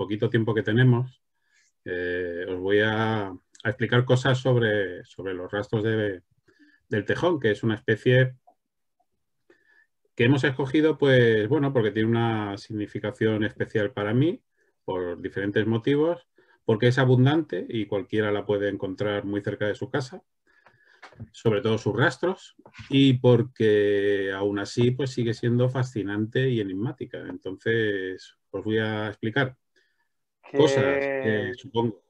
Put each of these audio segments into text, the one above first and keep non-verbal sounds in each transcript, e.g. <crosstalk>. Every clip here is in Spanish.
poquito tiempo que tenemos, eh, os voy a, explicar cosas sobre, sobre los rastros de, del tejón, que es una especie que hemos escogido, pues bueno, porque tiene una significación especial para mí, por diferentes motivos, porque es abundante y cualquiera la puede encontrar muy cerca de su casa, sobre todo sus rastros, y porque aún así pues sigue siendo fascinante y enigmática. Entonces, os voy a explicar cosas, eh, supongo.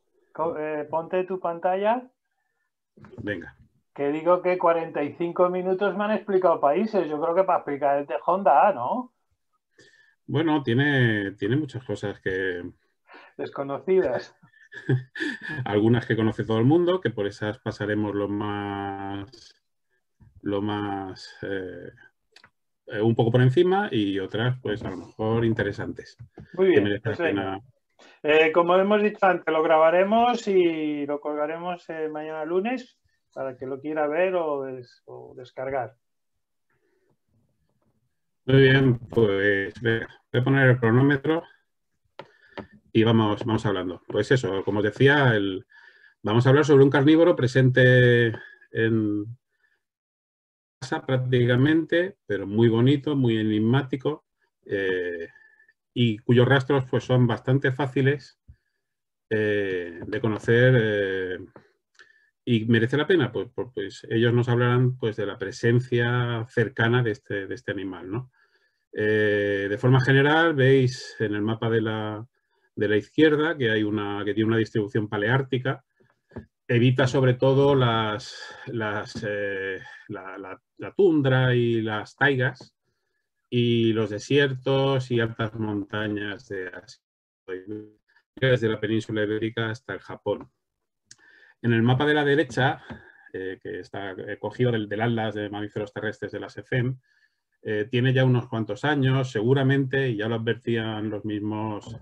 ponte tu pantalla. Venga. Que digo que 45 minutos me han explicado países. Yo creo que para explicar el de Honda, ¿no? Bueno, tiene, tiene muchas cosas que... Desconocidas. <laughs> Algunas que conoce todo el mundo, que por esas pasaremos lo más... Lo más... Eh, un poco por encima y otras, pues a lo mejor interesantes. Muy bien. Eh, como hemos dicho antes, lo grabaremos y lo colgaremos eh, mañana lunes para que lo quiera ver o, descargar. Muy bien, pues voy a poner el cronómetro y vamos, vamos hablando. Pues eso, como os decía, vamos a hablar sobre un carnívoro presente en casa prácticamente, pero muy bonito, muy enigmático. Eh, y cuyos rastros pues, son bastante fáciles eh, de conocer eh, y merece la pena, pues, pues, ellos nos hablarán pues, de la presencia cercana de este, este animal. ¿no? Eh, de forma general, veis en el mapa de la, izquierda que, hay una, que tiene una distribución paleártica, evita sobre todo las, la, tundra y las taigas, y los desiertos y altas montañas de Asia, desde la península ibérica hasta el Japón. En el mapa de la derecha, eh, que está eh, cogido del, Atlas de Mamíferos Terrestres de la SEFEM, eh, tiene ya unos cuantos años, seguramente, y ya lo advertían los mismos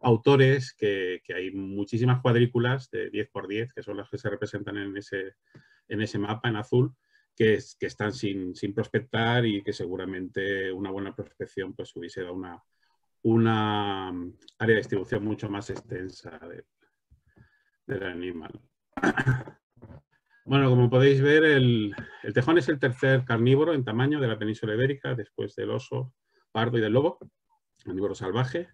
autores, que, hay muchísimas cuadrículas de 10 por 10 que son las que se representan en ese, en ese mapa en azul, que, están sin, prospectar y que seguramente una buena prospección pues hubiese dado una, una mm, área de distribución mucho más extensa del animal. <clears throat> Bueno, como podéis ver, el, tejón es el tercer carnívoro en tamaño de la península ibérica, después del oso, pardo y del lobo, carnívoro salvaje.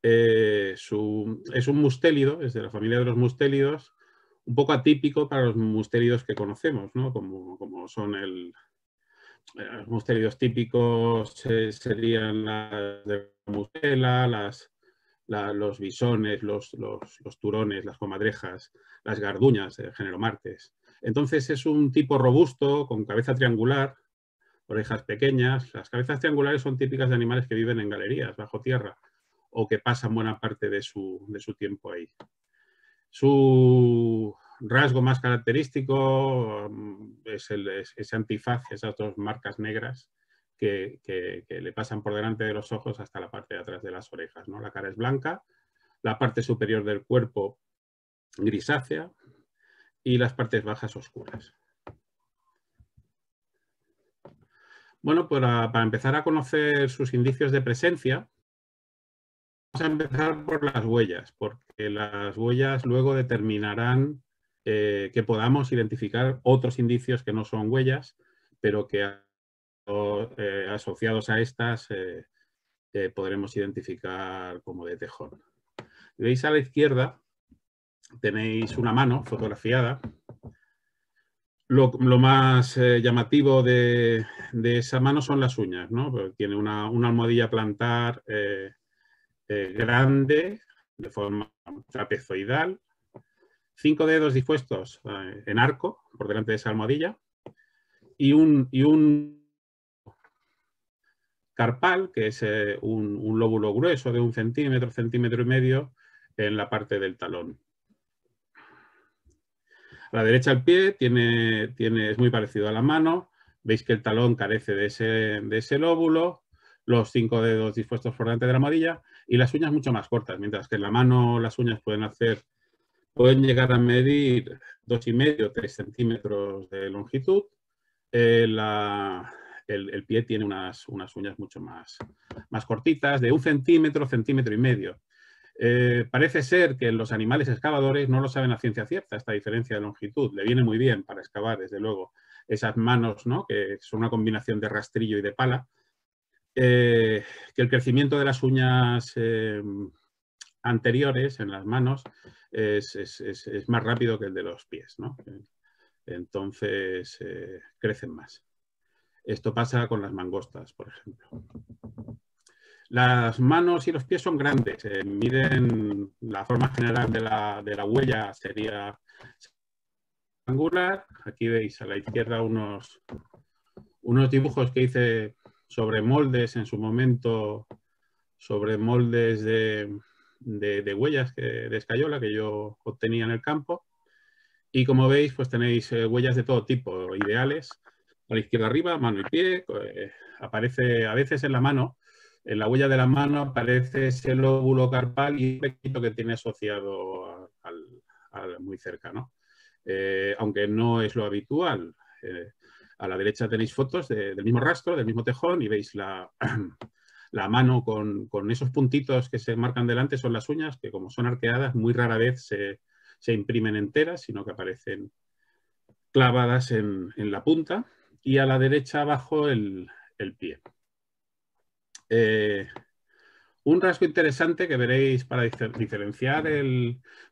Eh, es un mustélido, es de la familia de los mustélidos, un poco atípico para los musteridos que conocemos, ¿no? como, son el, eh, los musteridos típicos eh, serían las de musela, los bisones, los, turones, las comadrejas, las garduñas del género martes. Entonces es un tipo robusto con cabeza triangular, orejas pequeñas. Las cabezas triangulares son típicas de animales que viven en galerías, bajo tierra, o que pasan buena parte de su tiempo ahí. Su rasgo más característico mm, es, ese antifaz, esas dos marcas negras que, le pasan por delante de los ojos hasta la parte de atrás de las orejas. ¿no? La cara es blanca, la parte superior del cuerpo grisácea y las partes bajas oscuras. Bueno, para empezar a conocer sus indicios de presencia, a empezar por las huellas, porque las huellas luego determinarán eh, que podamos identificar otros indicios que no son huellas, pero que eh, asociados a estas eh, podremos identificar como de tejón. Veis a la izquierda, tenéis una mano fotografiada. Lo, más llamativo de, esa mano son las uñas, ¿no? tiene una almohadilla plantar eh, grande, de forma trapezoidal, cinco dedos dispuestos eh, en arco por delante de esa almohadilla y un, un carpal, que es eh, un, lóbulo grueso de un centímetro, centímetro y medio en la parte del talón. A la derecha el pie tiene, tiene, es muy parecido a la mano, veis que el talón carece de ese, de ese lóbulo, los cinco dedos dispuestos por delante de la almohadilla y las uñas mucho más cortas, mientras que en la mano las uñas pueden hacer, pueden llegar a medir dos y medio, tres centímetros de longitud. Eh, el, pie tiene unas, uñas mucho más, más cortitas, de un centímetro, centímetro y medio. Eh, parece ser que los animales excavadores no lo saben a ciencia cierta, esta diferencia de longitud. Le viene muy bien para excavar, desde luego, esas manos, ¿no? que son una combinación de rastrillo y de pala, eh, que el crecimiento de las uñas eh, anteriores en las manos es, más rápido que el de los pies, ¿no? Entonces eh, crecen más. Esto pasa con las mangostas, por ejemplo. Las manos y los pies son grandes, miden la forma general de la, huella sería angular. Aquí veis a la izquierda unos, unos dibujos que hice sobre moldes en su momento, sobre moldes de, de, de huellas de escayola que yo obtenía en el campo. Y como veis, pues tenéis eh, huellas de todo tipo, ideales, a la izquierda arriba, mano y pie, eh, aparece a veces en la mano, en la huella de la mano aparece ese lóbulo carpal y el que tiene asociado al, muy cerca, eh, aunque no es lo habitual. A la derecha tenéis fotos del mismo rastro, del mismo tejón y veis la, <clears throat> mano con, esos puntitos que se marcan delante, son las uñas, que como son arqueadas, muy rara vez se, imprimen enteras, sino que aparecen clavadas en, la punta y a la derecha abajo el, pie. Eh, un rasgo interesante que veréis para diferenciar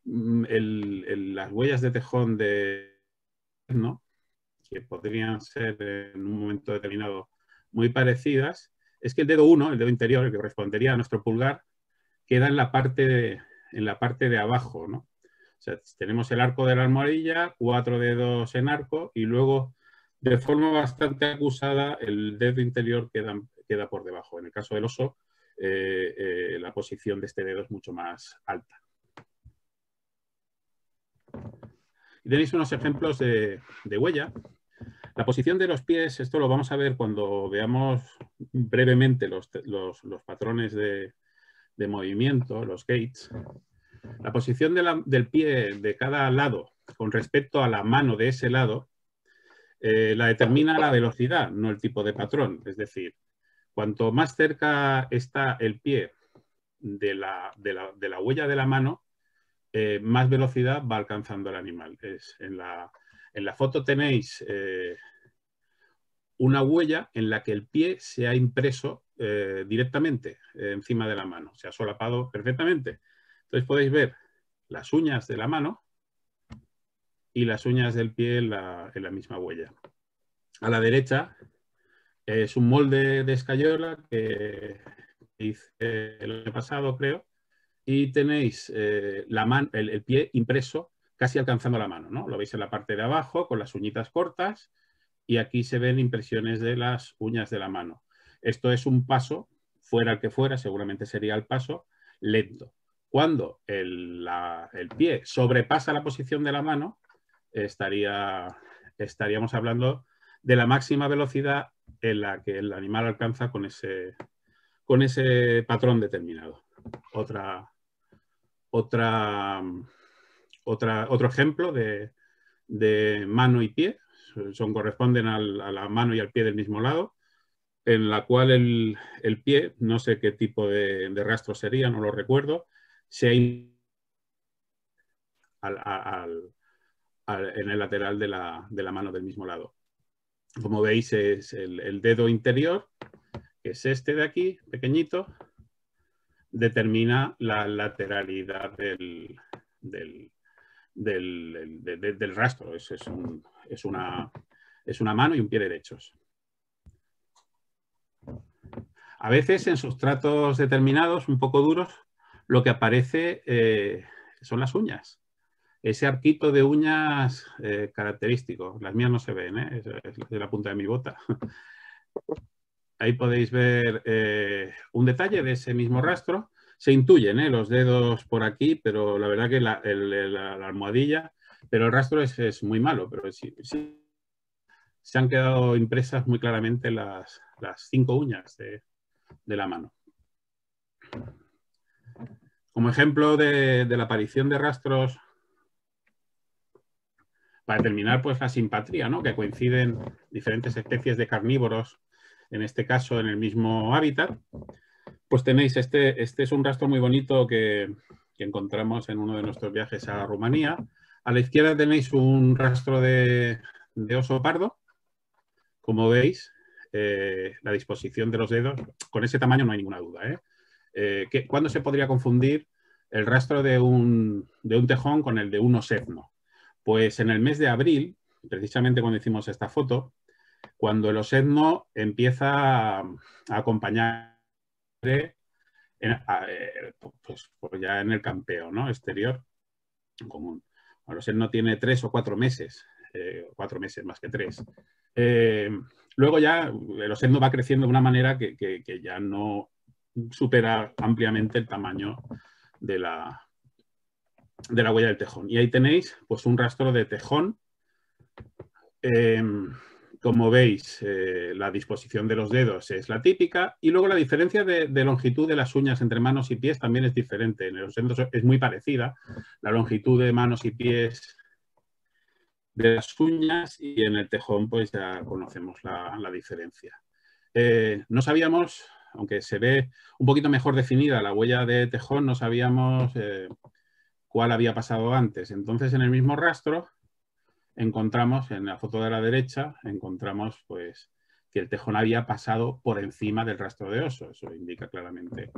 mm, las huellas de tejón de... ¿no? que podrían ser en un momento determinado muy parecidas, es que el dedo 1, el dedo interior, el que correspondería a nuestro pulgar, queda en la parte de, en la parte de abajo. tenemos el arco de la almohadilla, cuatro dedos en arco y luego de forma bastante acusada el dedo interior queda, queda por debajo. En el caso del oso, eh, eh, la posición de este dedo es mucho más alta. Y tenéis unos ejemplos de, de huella la posición de los pies, esto lo vamos a ver cuando veamos brevemente los, patrones de, movimiento, los gates. La posición del pie de cada lado con respecto a la mano de ese lado eh, la determina la velocidad, no el tipo de patrón. Es decir, cuanto más cerca está el pie de la, huella de la mano, eh, más velocidad va alcanzando el animal. Es en la en la foto tenéis eh, una huella en la que el pie se ha impreso eh, directamente eh, encima de la mano, se ha solapado perfectamente. Entonces podéis ver las uñas de la mano y las uñas del pie en la, misma huella. A la derecha es un molde de escayola que hice el año pasado, creo, y tenéis la mano, el, pie impreso casi alcanzando la mano, ¿no? Lo veis en la parte de abajo con las uñitas cortas y aquí se ven impresiones de las uñas de la mano. Esto es un paso, fuera el que fuera, seguramente sería el paso lento. Cuando el, pie sobrepasa la posición de la mano, estaríamos hablando de la máxima velocidad en la que el animal alcanza con ese, con ese patrón determinado. Otra, otra otro ejemplo de, mano y pie, son, corresponden a la mano y al pie del mismo lado, en la cual el, pie, no sé qué tipo de, rastro sería, no lo recuerdo, se ha al, en el lateral de la, mano del mismo lado. Como veis es el, dedo interior, que es este de aquí, pequeñito, determina la lateralidad del, del, rastro. Es, una, es una mano y un pie derechos. A veces en sustratos determinados, un poco duros, lo que aparece eh, son las uñas. Ese arquito de uñas eh, característico. Las mías no se ven, ¿eh? es, es de la punta de mi bota. <laughs> Ahí podéis ver un detalle de ese mismo rastro se intuyen ¿eh? los dedos por aquí, pero la verdad que la, almohadilla, pero el rastro es, muy malo, pero sí, se han quedado impresas muy claramente las, cinco uñas de, la mano. Como ejemplo de, la aparición de rastros para terminar, pues la simpatría, ¿no? que coinciden diferentes especies de carnívoros, en este caso en el mismo hábitat, pues tenéis, este, este es un rastro muy bonito que, encontramos en uno de nuestros viajes a Rumanía. A la izquierda tenéis un rastro de, oso pardo. Como veis, eh, la disposición de los dedos, con ese tamaño no hay ninguna duda. ¿eh? Eh, cuándo se podría confundir el rastro de un, de un, tejón con el de un osetno? Pues en el mes de abril, precisamente cuando hicimos esta foto, cuando el osetno empieza a acompañar eh, pues, ya en el campeo ¿no? exterior común. el él no tiene tres o cuatro meses, eh, cuatro meses más que tres. Eh, luego ya el Oserno va creciendo de una manera que, ya no supera ampliamente el tamaño de la, de la huella del tejón. Y ahí tenéis pues, un rastro de tejón como veis, eh, la disposición de los dedos es la típica y luego la diferencia de, longitud de las uñas entre manos y pies también es diferente. En los centros es muy parecida la longitud de manos y pies de las uñas y en el tejón pues ya conocemos la, diferencia. Eh, no sabíamos, aunque se ve un poquito mejor definida la huella de tejón, no sabíamos eh, cuál había pasado antes. Entonces en el mismo rastro encontramos en la foto de la derecha, encontramos pues que el tejón había pasado por encima del rastro de oso. Eso indica claramente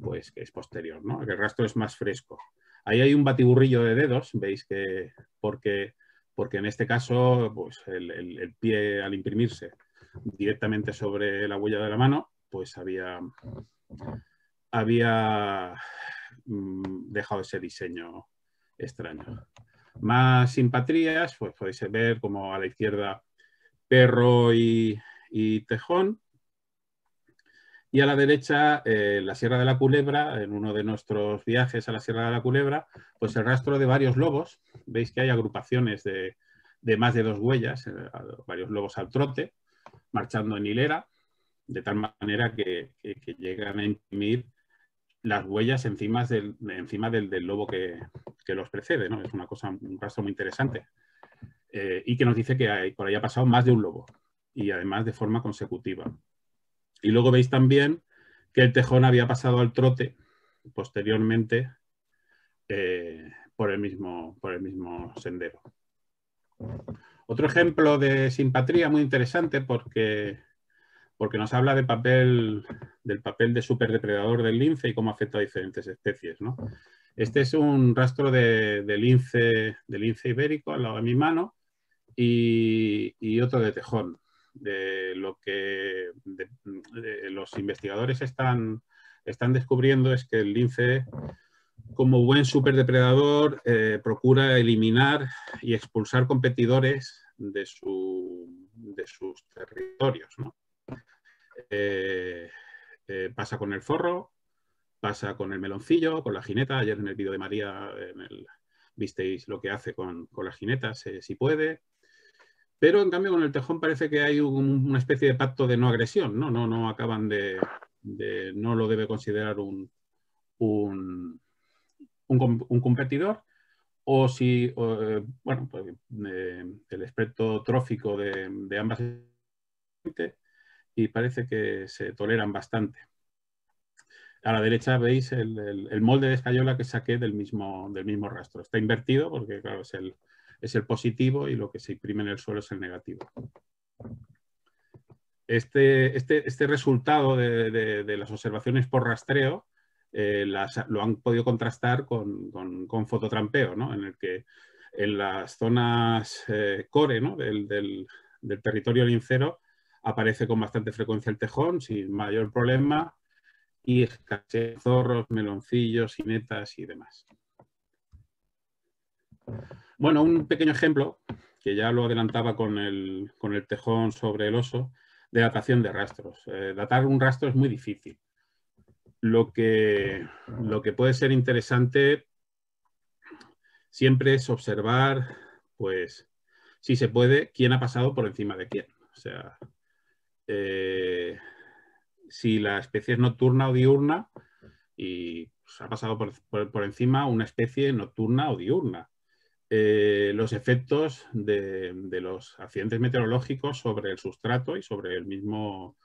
pues, que es posterior, ¿no? que el rastro es más fresco. Ahí hay un batiburrillo de dedos, veis que porque, porque en este caso pues, el, el pie al imprimirse directamente sobre la huella de la mano, pues había, había mm, dejado ese diseño extraño. Más simpatrías, pues podéis ver como a la izquierda Perro y, Tejón. Y a la derecha, eh, la Sierra de la Culebra, en uno de nuestros viajes a la Sierra de la Culebra, pues el rastro de varios lobos. Veis que hay agrupaciones de, más de dos huellas, eh, varios lobos al trote, marchando en hilera, de tal manera que, que llegan a imprimir las huellas encima del, encima del, lobo que, los precede, ¿no? Es una cosa, un rastro muy interesante. Eh, y que nos dice que por ahí ha pasado más de un lobo, y además de forma consecutiva. Y luego veis también que el tejón había pasado al trote posteriormente eh, por, el mismo, por el mismo sendero. Otro ejemplo de simpatría muy interesante porque porque nos habla de papel, del papel de superdepredador del lince y cómo afecta a diferentes especies. Este es un rastro de, lince, ibérico al lado de mi mano y, otro de tejón. lo que los investigadores están, descubriendo es que el lince, como buen superdepredador, eh, procura eliminar y expulsar competidores de, de sus territorios. Eh, eh, pasa con el forro, pasa con el meloncillo, con la jineta. Ayer en el vídeo de María visteis lo que hace con, con las jinetas, si puede. Pero en cambio con el tejón parece que hay una especie de pacto de no agresión, ¿no? No, no acaban de, no lo debe considerar un, un, un, competidor. O si, eh, bueno, pues, el experto trófico de, de ambas y parece que se toleran bastante. A la derecha veis el, molde de escayola que saqué del mismo, del mismo rastro. Está invertido porque, claro, es el, es el positivo y lo que se imprime en el suelo es el negativo. Este, este, este resultado de, las observaciones por rastreo eh, lo han podido contrastar con, con, con fototrampeo, en el que en las zonas eh, core del, del, territorio lincero aparece con bastante frecuencia el tejón, sin mayor problema, y escasez zorros, meloncillos, cinetas y demás. Bueno, un pequeño ejemplo, que ya lo adelantaba con el, tejón sobre el oso, de datación de rastros. Eh, datar un rastro es muy difícil. Lo que, lo que puede ser interesante siempre es observar, pues, si se puede, quién ha pasado por encima de quién. O sea, eh, si la especie es nocturna o diurna y pues, ha pasado por, encima una especie nocturna o diurna. Eh, los efectos de, los accidentes meteorológicos sobre el sustrato y sobre el mismo,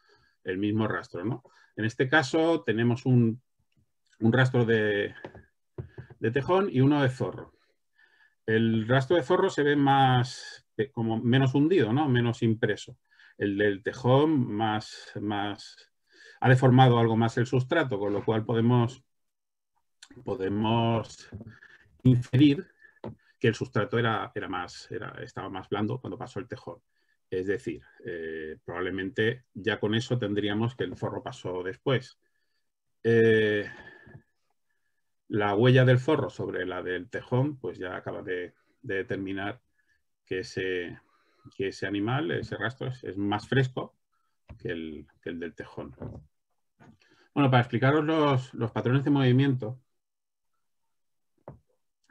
el mismo rastro. En este caso tenemos un, rastro de, tejón y uno de zorro. El rastro de zorro se ve más como menos hundido, menos impreso el del tejón más, más, ha deformado algo más el sustrato, con lo cual podemos, podemos inferir que el sustrato era, era más, era, estaba más blando cuando pasó el tejón. Es decir, eh, probablemente ya con eso tendríamos que el forro pasó después. Eh, la huella del forro sobre la del tejón, pues ya acaba de, determinar que se que ese animal, ese rastro, es, más fresco que el, del tejón. Bueno, para explicaros los, patrones de movimiento,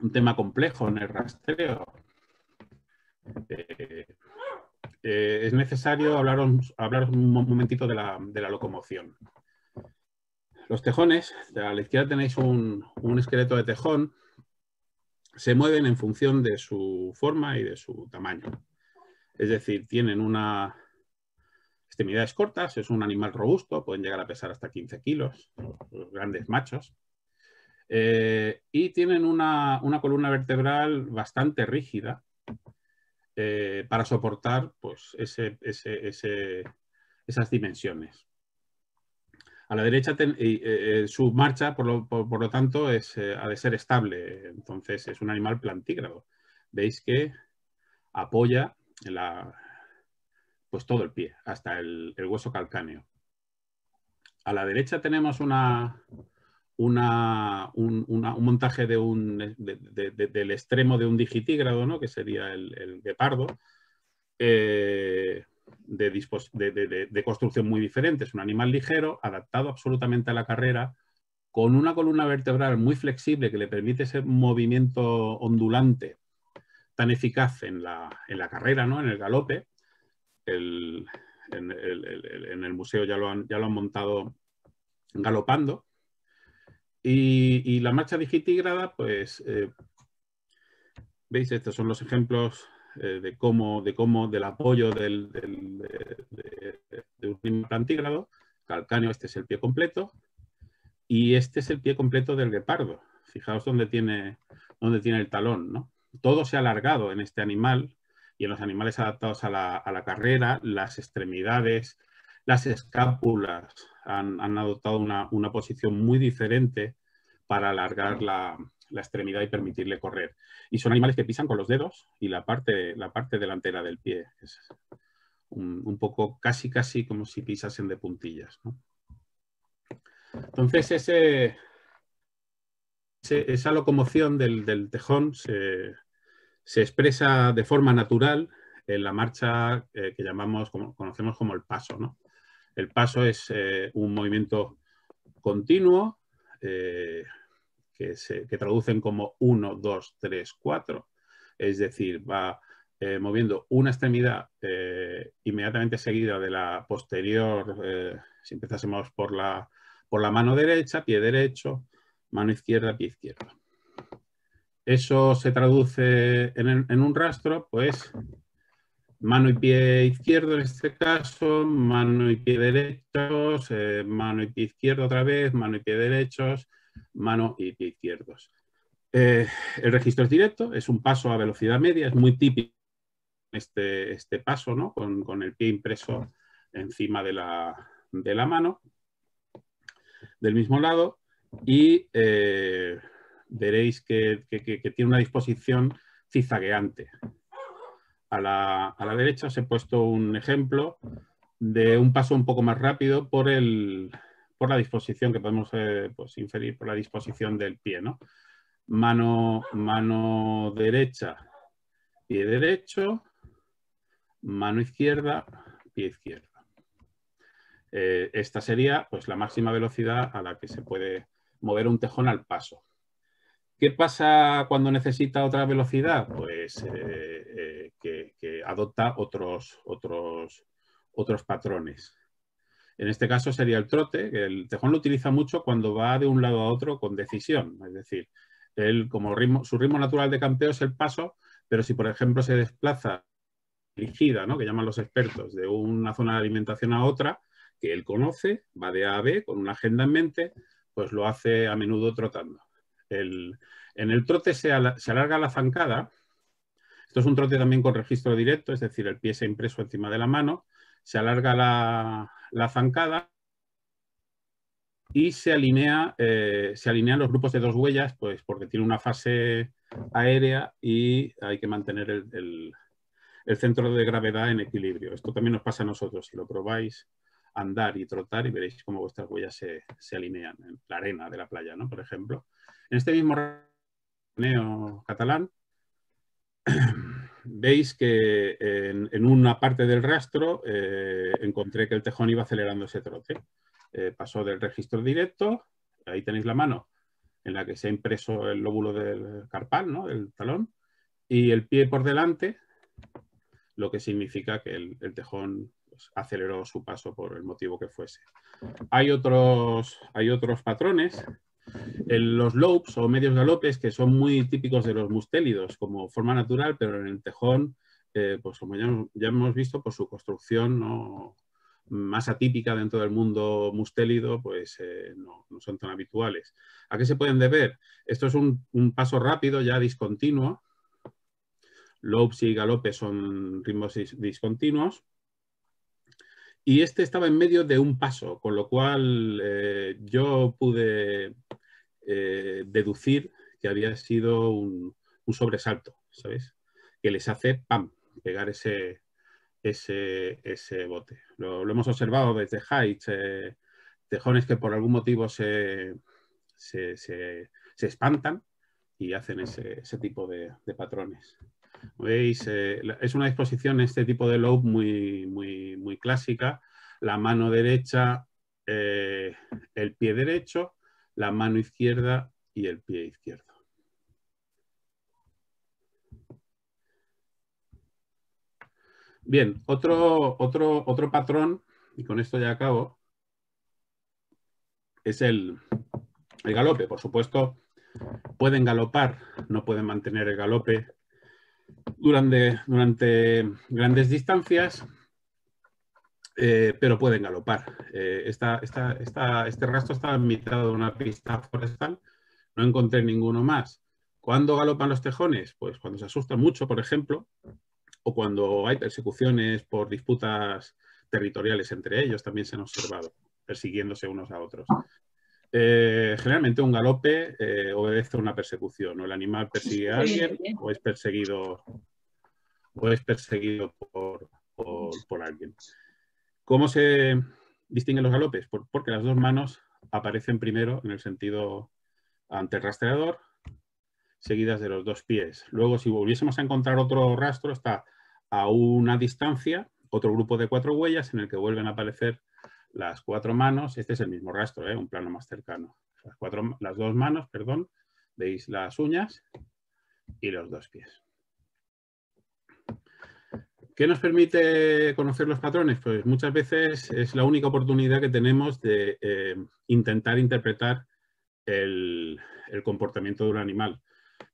un tema complejo en el rastreo. Eh, eh, es necesario hablaros, un momentito de la, locomoción. Los tejones, a la izquierda tenéis un, esqueleto de tejón, se mueven en función de su forma y de su tamaño. Es decir, tienen una extremidades cortas, es un animal robusto, pueden llegar a pesar hasta 15 kilos, grandes machos. Eh, y tienen una, columna vertebral bastante rígida eh, para soportar pues, esas dimensiones. A la derecha eh, su marcha, por lo, tanto, ha de ser estable, entonces es un animal plantígrado. Veis que apoya la, pues todo el pie, hasta el, hueso calcáneo. A la derecha tenemos una, un, montaje de un, del extremo de un digitígrado, ¿no? que sería el, eh, de pardo, de, construcción muy diferente. Es un animal ligero, adaptado absolutamente a la carrera, con una columna vertebral muy flexible que le permite ese movimiento ondulante tan eficaz en la, carrera, ¿no? en el galope. El, en, el, museo ya lo han, ya lo han montado galopando. Y, la marcha digitígrada pues, eh, veis, estos son los ejemplos eh, de, cómo, de cómo, del apoyo del, de, un plantígrado, calcáneo, este es el pie completo, y este es el pie completo del guepardo. Fijaos dónde tiene, dónde tiene el talón, ¿no? todo se ha alargado en este animal y en los animales adaptados a la, carrera, las extremidades, las escápulas han, adoptado una, posición muy diferente para alargar la, extremidad y permitirle correr. Y son animales que pisan con los dedos y la parte, la parte delantera del pie. Es un, poco casi, casi como si pisasen de puntillas. Entonces, ese, esa locomoción del, tejón se, expresa de forma natural en la marcha eh, que llamamos, conocemos como el paso. ¿no? El paso es eh, un movimiento continuo eh, que, se, traducen como 1, 2, 3, cuatro. Es decir, va moviendo una extremidad inmediatamente seguida de la posterior, si empezásemos por la, por la mano derecha, pie derecho, mano izquierda, pie izquierdo. Eso se traduce en, un rastro, pues mano y pie izquierdo en este caso, mano y pie derechos, eh, mano y pie izquierdo otra vez, mano y pie derechos, mano y pie izquierdos. Eh, el registro es directo, es un paso a velocidad media, es muy típico este, este paso, ¿no? Con, el pie impreso encima de la, de la mano. Del mismo lado, y eh, veréis que, tiene una disposición cizagueante. A la, derecha os he puesto un ejemplo de un paso un poco más rápido por, la disposición que podemos eh, pues, inferir por la disposición del pie. ¿no? Mano, mano derecha, pie derecho, mano izquierda, pie izquierdo. Eh, esta sería pues, la máxima velocidad a la que se puede mover un tejón al paso. ¿Qué pasa cuando necesita otra velocidad? Pues eh, eh, que, adopta otros, otros, otros patrones. En este caso sería el trote, que el tejón lo utiliza mucho cuando va de un lado a otro con decisión. Es decir, él, como ritmo, su ritmo natural de campeo es el paso, pero si por ejemplo se desplaza dirigida, ¿no? que llaman los expertos, de una zona de alimentación a otra, que él conoce, va de A a B con una agenda en mente, pues lo hace a menudo trotando. El, en el trote se, alarga la zancada. Esto es un trote también con registro directo, es decir, el pie se impreso encima de la mano. Se alarga la, zancada y se, alinea, eh, se alinean los grupos de dos huellas, pues porque tiene una fase aérea y hay que mantener el centro de gravedad en equilibrio. Esto también nos pasa a nosotros, si lo probáis andar y trotar y veréis cómo vuestras huellas se, alinean en la arena de la playa, ¿no? Por ejemplo. En este mismo neo catalán <clears throat> veis que en, una parte del rastro eh, encontré que el tejón iba acelerando ese trote. Eh, pasó del registro directo, ahí tenéis la mano en la que se ha impreso el lóbulo del carpal, ¿no? el talón, y el pie por delante, lo que significa que el tejón pues, aceleró su paso por el motivo que fuese. Hay otros, hay otros patrones. los lobes o medios galopes que son muy típicos de los mustélidos como forma natural, pero en el tejón, eh, pues como ya, hemos visto, por pues su construcción no, más atípica dentro del mundo mustélido, pues eh, no, son tan habituales. ¿A qué se pueden deber? Esto es un, paso rápido, ya discontinuo, Lobes y galopes son ritmos discontinuos y este estaba en medio de un paso, con lo cual eh, yo pude eh, deducir que había sido un, sobresalto, ¿sabes? Que les hace, ¡pam!, pegar ese, ese, ese bote. Lo, hemos observado desde Heights, eh, tejones que por algún motivo se, se, se, espantan y hacen ese, ese tipo de patrones. ¿Veis? Eh, es una disposición, este tipo de lobe, muy, muy, muy clásica. La mano derecha, eh, el pie derecho, la mano izquierda y el pie izquierdo. Bien, otro, otro, otro patrón, y con esto ya acabo, es el, el galope. Por supuesto, pueden galopar, no pueden mantener el galope durante, durante grandes distancias, eh, pero pueden galopar. Eh, esta, este rastro está en mitad de una pista forestal, no encontré ninguno más. ¿Cuándo galopan los tejones? Pues cuando se asustan mucho, por ejemplo, o cuando hay persecuciones por disputas territoriales entre ellos, también se han observado, persiguiéndose unos a otros. Eh, generalmente un galope eh, obedece a una persecución, o el animal persigue a alguien o es perseguido, o es perseguido por, alguien. ¿Cómo se distinguen los galopes? porque las dos manos aparecen primero en el sentido ante el rastreador, seguidas de los dos pies. Luego, si volviésemos a encontrar otro rastro, está a una distancia, otro grupo de cuatro huellas en el que vuelven a aparecer las cuatro manos, este es el mismo rastro, ¿eh? un plano más cercano. Las, cuatro, las dos manos, perdón, veis las uñas y los dos pies. ¿Qué nos permite conocer los patrones? Pues muchas veces es la única oportunidad que tenemos de eh, intentar interpretar el, el, comportamiento de un animal.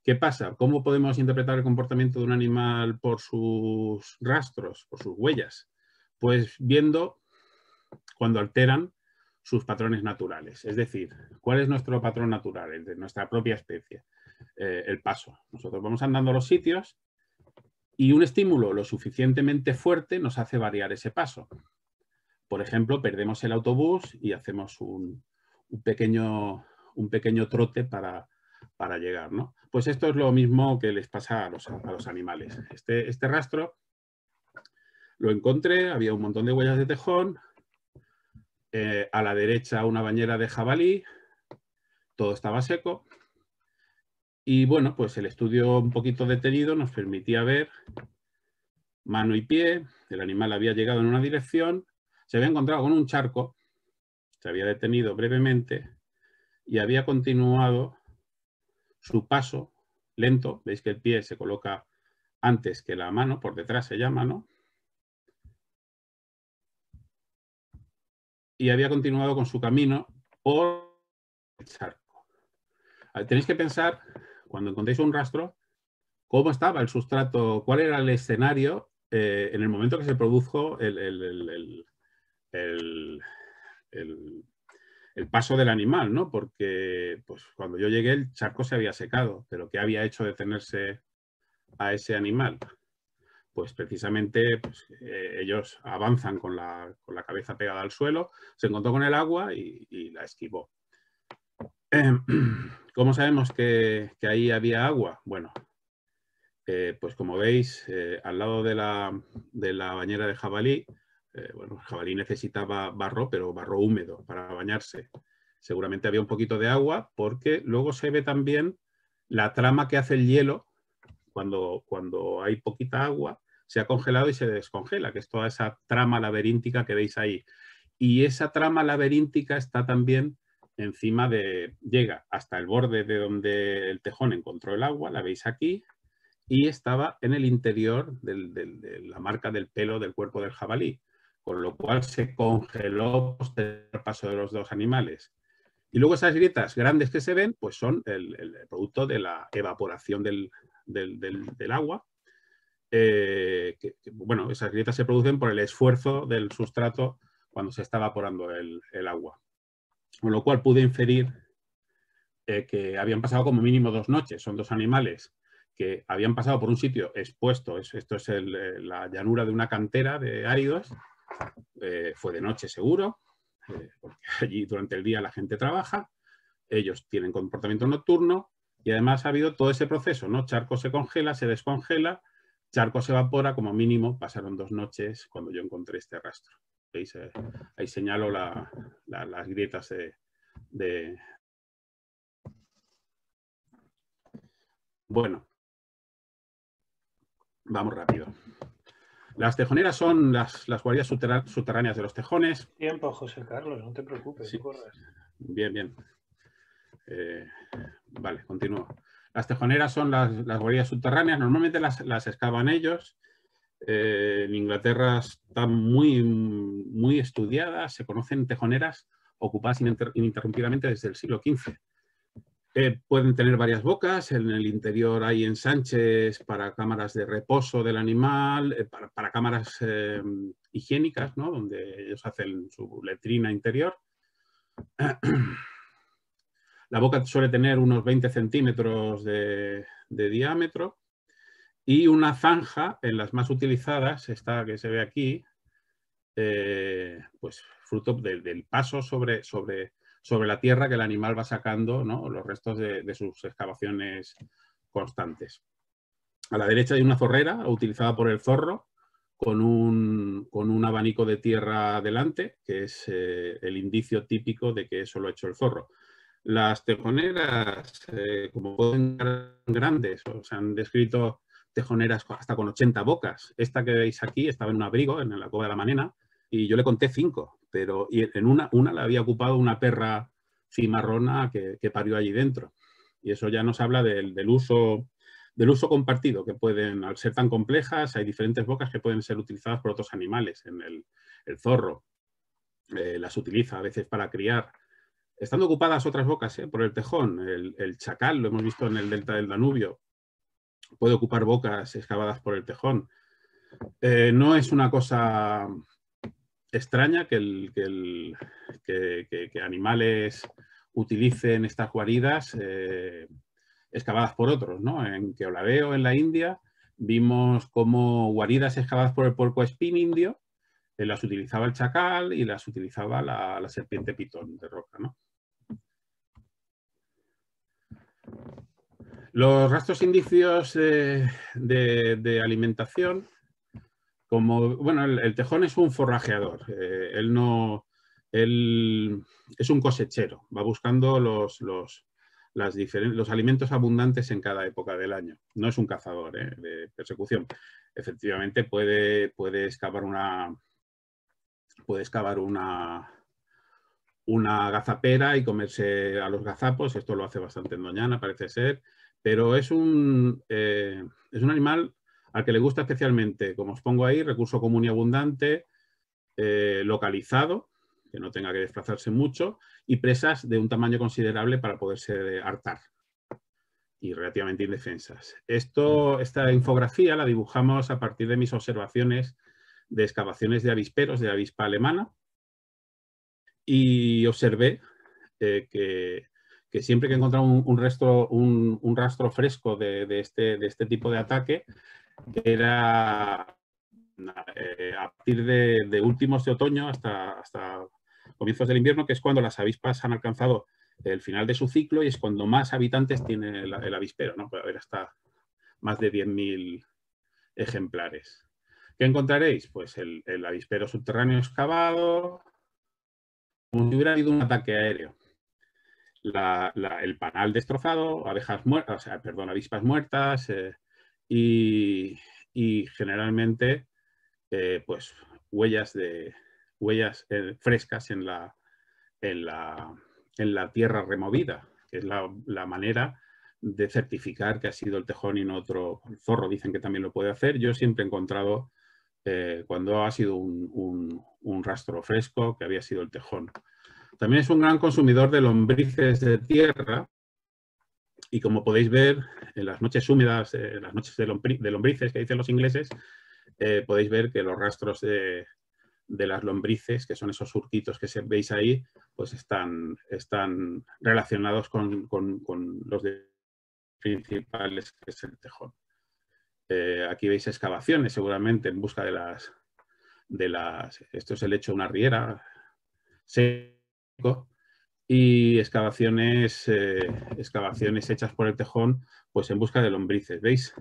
¿Qué pasa? ¿Cómo podemos interpretar el comportamiento de un animal por sus rastros, por sus huellas? Pues viendo cuando alteran sus patrones naturales. Es decir, ¿cuál es nuestro patrón natural? El de nuestra propia especie, eh, el paso. Nosotros vamos andando a los sitios y un estímulo lo suficientemente fuerte nos hace variar ese paso. Por ejemplo, perdemos el autobús y hacemos un, pequeño, un pequeño, trote para, llegar. Pues esto es lo mismo que les pasa a los, animales. Este, este rastro lo encontré, había un montón de huellas de tejón, eh, a la derecha una bañera de jabalí, todo estaba seco. Y bueno, pues el estudio un poquito detenido nos permitía ver mano y pie, el animal había llegado en una dirección, se había encontrado con un charco, se había detenido brevemente y había continuado su paso lento, veis que el pie se coloca antes que la mano, por detrás se llama, ¿no? y había continuado con su camino por el charco. Ah, tenéis que pensar, cuando encontréis un rastro, cómo estaba el sustrato, cuál era el escenario eh, en el momento que se produjo el, paso del animal, ¿no? Porque pues, cuando yo llegué el charco se había secado, pero ¿qué había hecho detenerse a ese animal? pues precisamente pues, eh, ellos avanzan con la, cabeza pegada al suelo, se encontró con el agua y, la esquivó. <clears throat> ¿Cómo sabemos que, ahí había agua? Bueno, eh, pues como veis, eh, al lado de la, bañera de jabalí, bueno, el jabalí necesitaba barro, pero barro húmedo para bañarse. Seguramente había un poquito de agua porque luego se ve también la trama que hace el hielo cuando, cuando hay poquita agua, se ha congelado y se descongela, que es toda esa trama laberíntica que veis ahí. Y esa trama laberíntica está también encima de, llega hasta el borde de donde el tejón encontró el agua, la veis aquí, y estaba en el interior de la marca del pelo del cuerpo del jabalí, con lo cual se congeló el paso de los dos animales. Y luego esas grietas grandes que se ven, pues son el, producto de la evaporación del agua eh, bueno, esas grietas se producen por el esfuerzo del sustrato cuando se está evaporando el, agua. Con lo cual pude inferir eh, que habían pasado como mínimo dos noches. Son dos animales que habían pasado por un sitio expuesto. Esto es eh, la llanura de una cantera de áridos. fue de noche seguro, porque <laughs> allí durante el día la gente trabaja, ellos tienen comportamiento nocturno y además ha habido todo ese proceso, ¿no? Charco se congela, se descongela, charco se evapora, como mínimo pasaron dos noches cuando yo encontré este rastro. ¿Veis? Eh, ahí señalo las grietas de, Bueno, vamos rápido. Las tejoneras son las, guardias subterráneas de los tejones. Tiempo, José Carlos, no te preocupes. Bien, bien. Eh, vale, continúo. Las tejoneras son las, las subterráneas, normalmente las, las excavan ellos. Eh, en Inglaterra están muy, muy estudiadas, se conocen tejoneras ocupadas ininterrumpidamente desde el siglo XV. Eh, pueden tener varias bocas, en el interior hay ensanches para cámaras de reposo del animal, eh, para, cámaras em, higiénicas, ¿no? donde ellos hacen su letrina interior. <clears throat> La boca suele tener unos 20 centímetros de, diámetro y una zanja, en las más utilizadas, esta que se ve aquí, eh, pues fruto del paso sobre, sobre, sobre, la tierra que el animal va sacando, ¿no? los restos de, sus excavaciones constantes. A la derecha hay una zorrera utilizada por el zorro con un, abanico de tierra delante, que es eh, el indicio típico de que eso lo ha hecho el zorro. Las tejoneras, eh, como pueden ser grandes, o se han descrito tejoneras hasta con 80 bocas. Esta que veis aquí estaba en un abrigo, en la cova de la manena, y yo le conté cinco, pero en una, una la había ocupado una perra cimarrona que, parió allí dentro. Y eso ya nos habla del, uso, del uso compartido, que pueden, al ser tan complejas, hay diferentes bocas que pueden ser utilizadas por otros animales. En el, zorro eh, las utiliza a veces para criar Estando ocupadas otras bocas ¿eh? por el tejón. El, chacal, lo hemos visto en el delta del Danubio, puede ocupar bocas excavadas por el tejón. Eh, no es una cosa extraña que, animales utilicen estas guaridas eh, excavadas por otros. ¿no? En Keoladeo, en la India, vimos como guaridas excavadas por el porco espín indio eh, las utilizaba el chacal y las utilizaba la, serpiente pitón de roca. ¿no? Los rastros indicios eh, de, alimentación, como, bueno, el, tejón es un forrajeador, eh, él no, él es un cosechero, va buscando los, los, alimentos abundantes en cada época del año. No es un cazador de persecución. Efectivamente puede, puede excavar una, Puede excavar una, una gazapera y comerse a los gazapos, esto lo hace bastante en Doñana, parece ser, pero es un, eh, es un animal al que le gusta especialmente, como os pongo ahí, recurso común y abundante, eh, localizado, que no tenga que desplazarse mucho, y presas de un tamaño considerable para poderse hartar y relativamente indefensas. Esto, esta infografía la dibujamos a partir de mis observaciones de excavaciones de avisperos, de avispa alemana, y observé eh, que, siempre que encontraba un, resto, un, rastro fresco este, de, este, tipo de ataque, era eh, a partir de, últimos de otoño hasta, comienzos del invierno, que es cuando las avispas han alcanzado el final de su ciclo y es cuando más habitantes tiene el, avispero, ¿no? Puede haber hasta más de 10.000 ejemplares. ¿Qué encontraréis? Pues el, avispero subterráneo excavado, como si hubiera habido un ataque aéreo. el panal destrozado, abejas muertas, perdón, avispas muertas eh, y, generalmente eh, pues huellas de huellas eh, frescas en la, en la, tierra removida, que es la, la manera de certificar que ha sido el tejón y no otro zorro. Dicen que también lo puede hacer. Yo siempre he encontrado eh, cuando ha sido un, rastro fresco que había sido el tejón. También es un gran consumidor de lombrices de tierra y como podéis ver en las noches húmedas, en eh, las noches de, lombrices que dicen los ingleses, eh, podéis ver que los rastros de, las lombrices, que son esos surquitos que veis ahí, pues están, están relacionados con los principales que es el tejón. Eh, aquí veis excavaciones, seguramente en busca de las, de las... Esto es el hecho de una riera seco y excavaciones, eh, excavaciones hechas por el tejón pues en busca de lombrices. ¿Veis?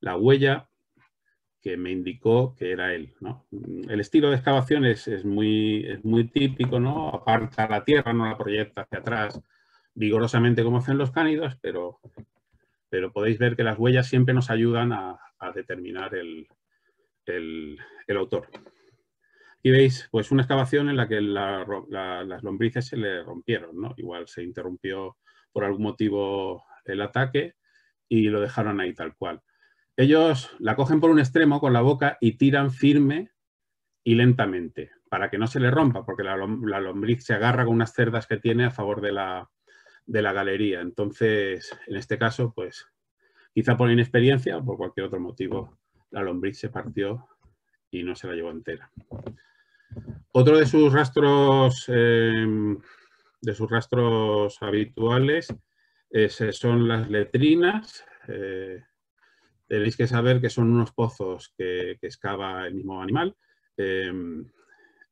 La huella que me indicó que era él. El estilo de excavación es, muy, es muy típico, ¿no? aparta la tierra, no la proyecta hacia atrás vigorosamente como hacen los cánidos, pero pero podéis ver que las huellas siempre nos ayudan a, determinar el, autor. y veis pues, una excavación en la que las lombrices se le rompieron, ¿no? igual se interrumpió por algún motivo el ataque y lo dejaron ahí tal cual. Ellos la cogen por un extremo con la boca y tiran firme y lentamente para que no se le rompa, porque la lombriz se agarra con unas cerdas que tiene a favor de la, de la galería. Entonces, en este caso, pues quizá por inexperiencia o por cualquier otro motivo, la lombriz se partió y no se la llevó entera. Otro de sus rastros, em, de sus rastros habituales eh, son las letrinas. Eh, tenéis que saber que son unos pozos que, que excava el mismo animal, em,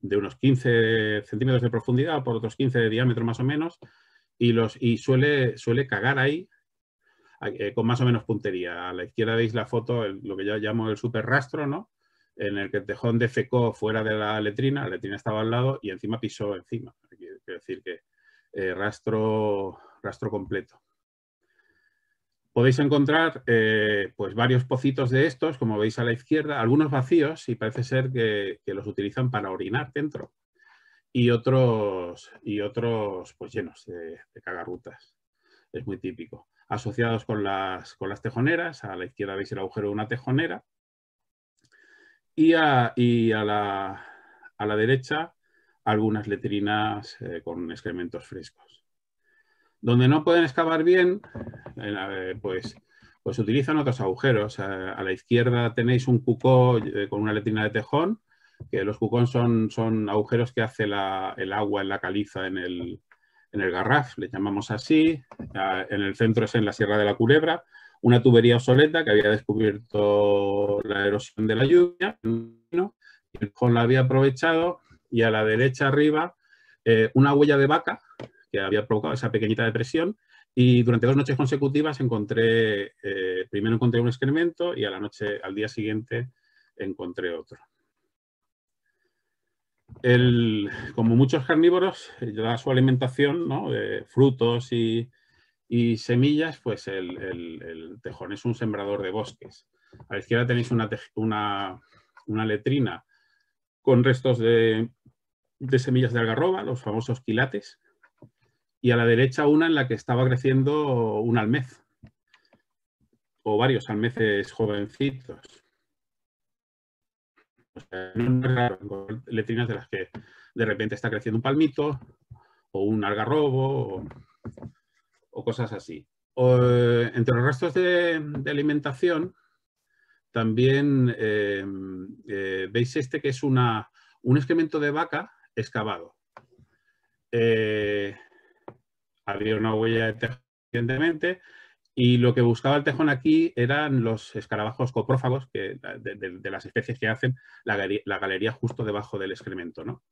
de unos 15 centímetros de profundidad por otros 15 de diámetro más o menos, y, los, y suele, suele cagar ahí eh, con más o menos puntería. A la izquierda veis la foto, lo que yo llamo el super rastro, ¿no? En el que el tejón defecó fuera de la letrina, la letrina estaba al lado y encima pisó encima. Quiero decir que eh, rastro, rastro completo. Podéis encontrar eh, pues varios pocitos de estos, como veis a la izquierda, algunos vacíos y parece ser que los utilizan para orinar dentro y otros, y otros pues llenos de, cagarrutas. Es muy típico. Asociados con las, con las tejoneras, a la izquierda veis el agujero de una tejonera, y a, y a, la, a la, derecha algunas letrinas eh, con excrementos frescos. Donde no pueden excavar bien, pues, pues utilizan otros agujeros. A, la izquierda tenéis un cuco eh, con una letrina de tejón, que los cucón son, son agujeros que hace el agua en la caliza en el, en el garraf, le llamamos así, en el centro es en la Sierra de la Culebra, una tubería obsoleta que había descubierto la erosión de la lluvia, ¿no? el con la había aprovechado y a la derecha arriba eh, una huella de vaca que había provocado esa pequeñita depresión y durante dos noches consecutivas encontré, eh, primero encontré un excremento y a la noche, al día siguiente encontré otro como muchos carnívoros, eh, da su alimentación de frutos y, semillas, pues el, tejón es un sembrador de bosques. A la izquierda tenéis una, letrina con restos de, de, semillas de algarroba, los famosos quilates, y a la derecha una en la que estaba creciendo un almez, o varios almeces jovencitos letrinas de las que de repente está creciendo un palmito o un algarrobo o, cosas así. Eh, entre los restos de, alimentación también eh, eh, veis este que es un excremento de vaca excavado. había una huella de evidentemente, y lo que buscaba el tejón aquí eran los escarabajos coprófagos, que, ah, de, las especies que hacen la galería, justo debajo del excremento. ¿no?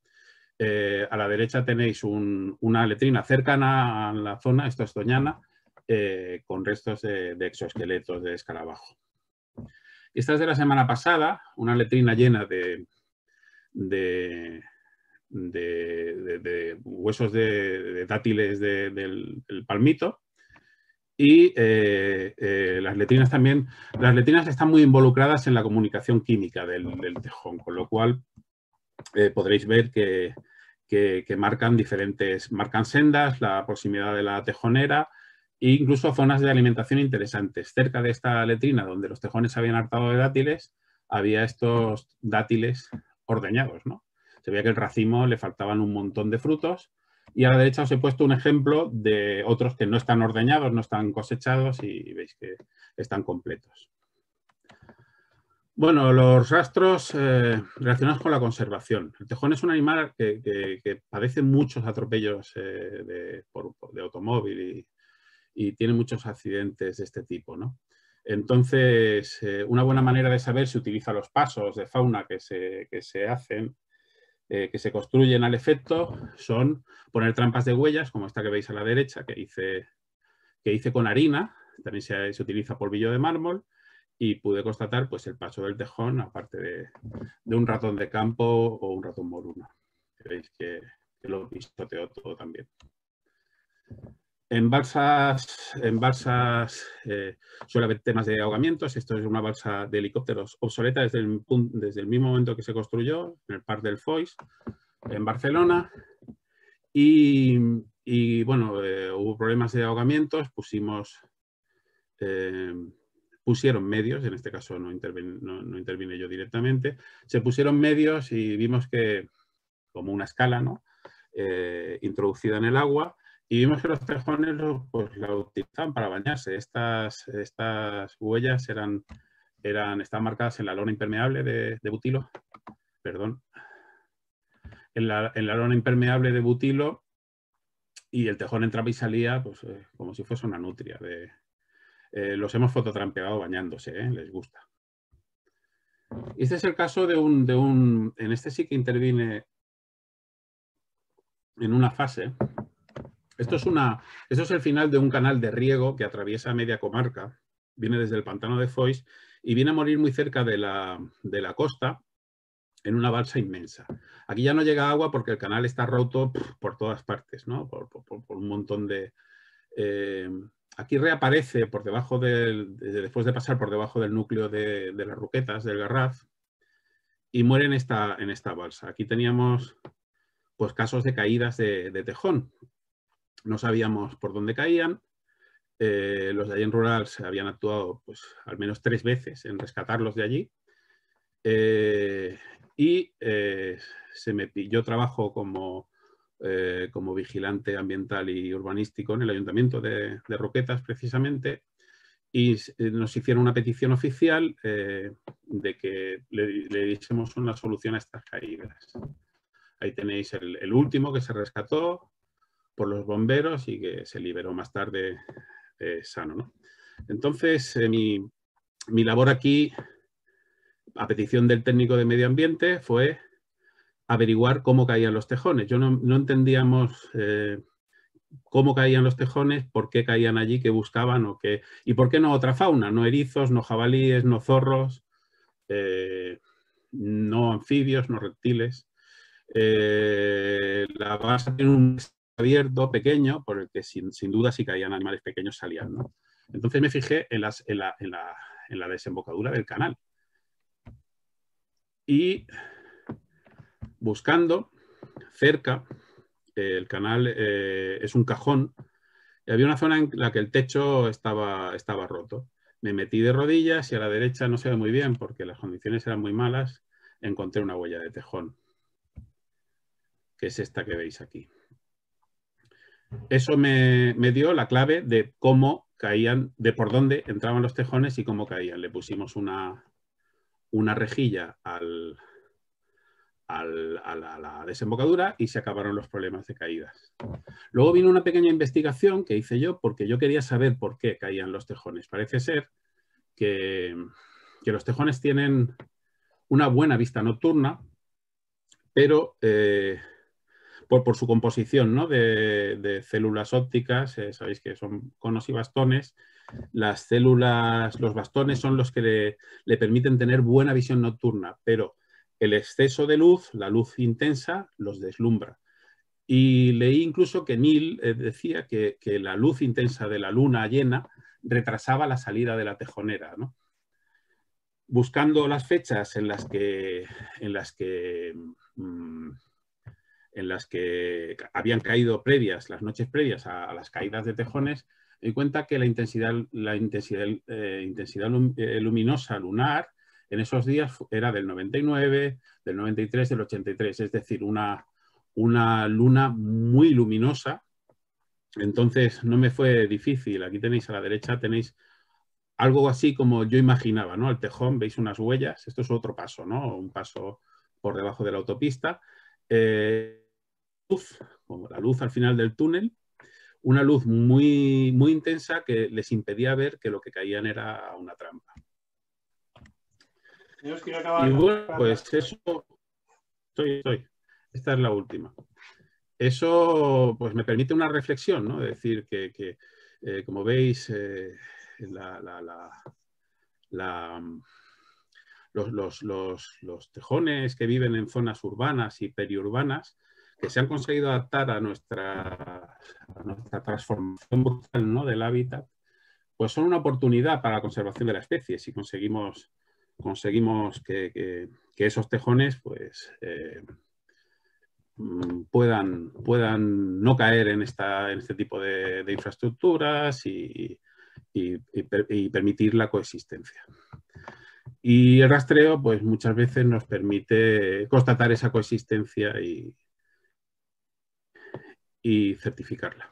Eh, a la derecha tenéis una letrina cercana a la zona, esto es Doñana, eh, con restos de, exoesqueletos de escarabajo. Esta es de la semana pasada, una letrina llena de huesos de, dátiles del palmito, y eh, eh, las letrinas también, las letrinas están muy involucradas en la comunicación química del, tejón, con lo cual eh, podréis ver que, marcan diferentes, marcan sendas, la proximidad de la tejonera e incluso zonas de alimentación interesantes. Cerca de esta letrina donde los tejones habían hartado de dátiles, había estos dátiles ordeñados, ¿no? Se veía que el racimo le faltaban un montón de frutos y a la derecha os he puesto un ejemplo de otros que no están ordeñados, no están cosechados y veis que están completos. Bueno, los rastros eh, relacionados con la conservación. El tejón es un animal que, que, padece muchos atropellos eh, de, automóvil y, tiene muchos accidentes de este tipo. Entonces, eh, una buena manera de saber si utiliza los pasos de fauna que se hacen eh, que se construyen al efecto son poner trampas de huellas, como esta que veis a la derecha, que hice, que hice con harina, también se, utiliza polvillo de mármol, y pude constatar pues, el paso del tejón, aparte de, un ratón de campo o un ratón moruno. veis que, lo pisoteó todo también. En balsas, eh, suele haber temas de ahogamientos. Esto es una balsa de helicópteros obsoleta desde el, mismo momento que se construyó, en el Parque del Foix, en Barcelona. Y, bueno, eh, hubo problemas de ahogamientos, pusimos, eh, pusieron medios, en este caso no, no yo directamente, se pusieron medios y vimos que, como una escala, ¿no? introducida en el agua, y vimos que los tejones pues, la utilizaban para bañarse. Estas, estas huellas eran, eran, están marcadas en la lona impermeable de, butilo. Perdón. En la, en lona impermeable de butilo y el tejón entraba y salía pues, eh, como si fuese una nutria. De, eh, los hemos fototrampeado bañándose, eh, les gusta. Este es el caso de un, de un... En este sí que interviene en una fase esto es, una, esto es el final de un canal de riego que atraviesa media comarca, viene desde el pantano de Foix y viene a morir muy cerca de la, de la costa en una balsa inmensa. Aquí ya no llega agua porque el canal está roto por todas partes, ¿no? por, un montón de... Eh, aquí reaparece por debajo del, después de pasar por debajo del núcleo de, de las Ruquetas, del Garraf, y muere en esta, en esta balsa. Aquí teníamos pues, casos de caídas de, de tejón no sabíamos por dónde caían. Eh, los de allí en rural se habían actuado pues, al menos tres veces en rescatarlos de allí. Eh, y eh, se me, yo trabajo como, como vigilante ambiental y urbanístico en el ayuntamiento de, Roquetas precisamente y nos hicieron una petición oficial de que le, le, diésemos una solución a estas caídas. Ahí tenéis el último que se rescató, por los bomberos y que se liberó más tarde eh, sano. Entonces, eh, mi, labor aquí, a petición del técnico de medio ambiente, fue averiguar cómo caían los tejones. Yo no, entendíamos eh, cómo caían los tejones, por qué caían allí, qué buscaban o qué, y por qué no otra fauna, no erizos, no jabalíes, no zorros, no anfibios, no reptiles. la base tiene un abierto, pequeño, por el que sin, duda si caían animales pequeños salían. Entonces me fijé en, en, la, en, la, en la desembocadura del canal. Y buscando cerca, el canal eh, es un cajón, y había una zona en la que el techo estaba, estaba roto. Me metí de rodillas y a la derecha no se ve muy bien porque las condiciones eran muy malas. Encontré una huella de tejón, que es esta que veis aquí. Eso me, me dio la clave de cómo caían, de por dónde entraban los tejones y cómo caían. Le pusimos una, rejilla al, a, la, desembocadura y se acabaron los problemas de caídas. Luego vino una pequeña investigación que hice yo porque yo quería saber por qué caían los tejones. Parece ser que, los tejones tienen una buena vista nocturna, pero eh, por, su composición ¿no? de, células ópticas, eh, sabéis que son conos y bastones. Las células, los bastones son los que le, permiten tener buena visión nocturna, pero el exceso de luz, la luz intensa, los deslumbra. Y leí incluso que Neil eh, decía que, la luz intensa de la luna llena retrasaba la salida de la tejonera. ¿no? Buscando las fechas en las que, en las que mm, en las que habían caído previas, las noches previas a, las caídas de tejones, me cuenta que la intensidad, la intensidad, eh, intensidad eh, luminosa lunar en esos días era del 99, del 93, del 83, es decir, una, una luna muy luminosa. Entonces no me fue difícil. Aquí tenéis a la derecha, tenéis algo así como yo imaginaba, ¿no? Al tejón, veis unas huellas. Esto es otro paso, ¿no? Un paso por debajo de la autopista. Eh, luz, como la luz al final del túnel, una luz muy, intensa que les impedía ver que lo que caían era una trampa. y bueno, pues eso, estoy, estoy. Esta es la última. Eso pues me permite una reflexión, ¿no? Es decir, que, eh, como veis, eh, mm, los tejones que viven en zonas urbanas y periurbanas que se han conseguido adaptar a nuestra, transformación brutal ¿no? del hábitat, pues son una oportunidad para la conservación de la especie. Si conseguimos, conseguimos que, esos tejones pues, eh, mm, puedan, puedan no caer en, esta, este tipo de, infraestructuras y, y, permitir la coexistencia. Y el rastreo, pues muchas veces nos permite constatar esa coexistencia y, y certificarla.